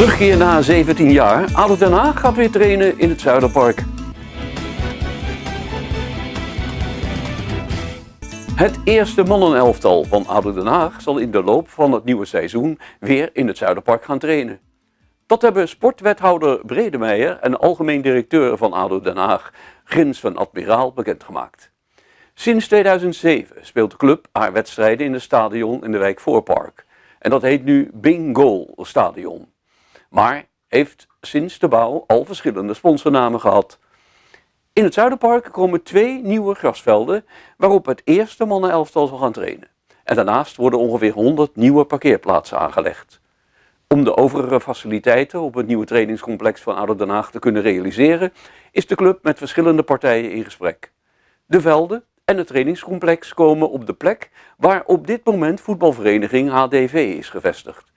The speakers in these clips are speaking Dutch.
Terugkeer na 17 jaar. Ado Den Haag gaat weer trainen in het Zuiderpark. Het eerste mannenelftal van Ado Den Haag zal in de loop van het nieuwe seizoen weer in het Zuiderpark gaan trainen. Dat hebben sportwethouder Bredemeijer en algemeen directeur van ADO Den Haag, Grins van Admiraal, bekendgemaakt. Sinds 2007 speelt de club haar wedstrijden in het stadion in de wijk Voorpark. En dat heet nu Bingo Stadion maar heeft sinds de bouw al verschillende sponsornamen gehad. In het Zuiderpark komen twee nieuwe grasvelden waarop het eerste mannenelftal zal gaan trainen. En daarnaast worden ongeveer 100 nieuwe parkeerplaatsen aangelegd. Om de overige faciliteiten op het nieuwe trainingscomplex van Ado Den Haag te kunnen realiseren, is de club met verschillende partijen in gesprek. De velden en het trainingscomplex komen op de plek waar op dit moment voetbalvereniging HDV is gevestigd.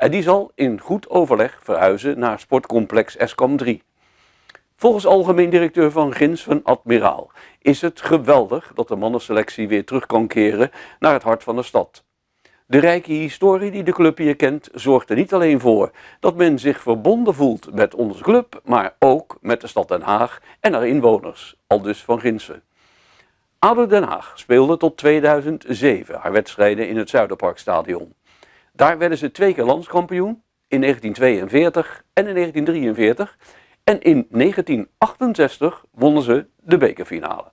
En die zal in goed overleg verhuizen naar sportcomplex Escom 3. Volgens algemeen directeur Van Gins van Admiraal is het geweldig dat de mannenselectie weer terug kan keren naar het hart van de stad. De rijke historie die de club hier kent zorgt er niet alleen voor dat men zich verbonden voelt met onze club, maar ook met de stad Den Haag en haar inwoners, aldus Van Ginsen. ADO Den Haag speelde tot 2007 haar wedstrijden in het Zuiderparkstadion. Daar werden ze twee keer landskampioen, in 1942 en in 1943. En in 1968 wonnen ze de bekerfinale.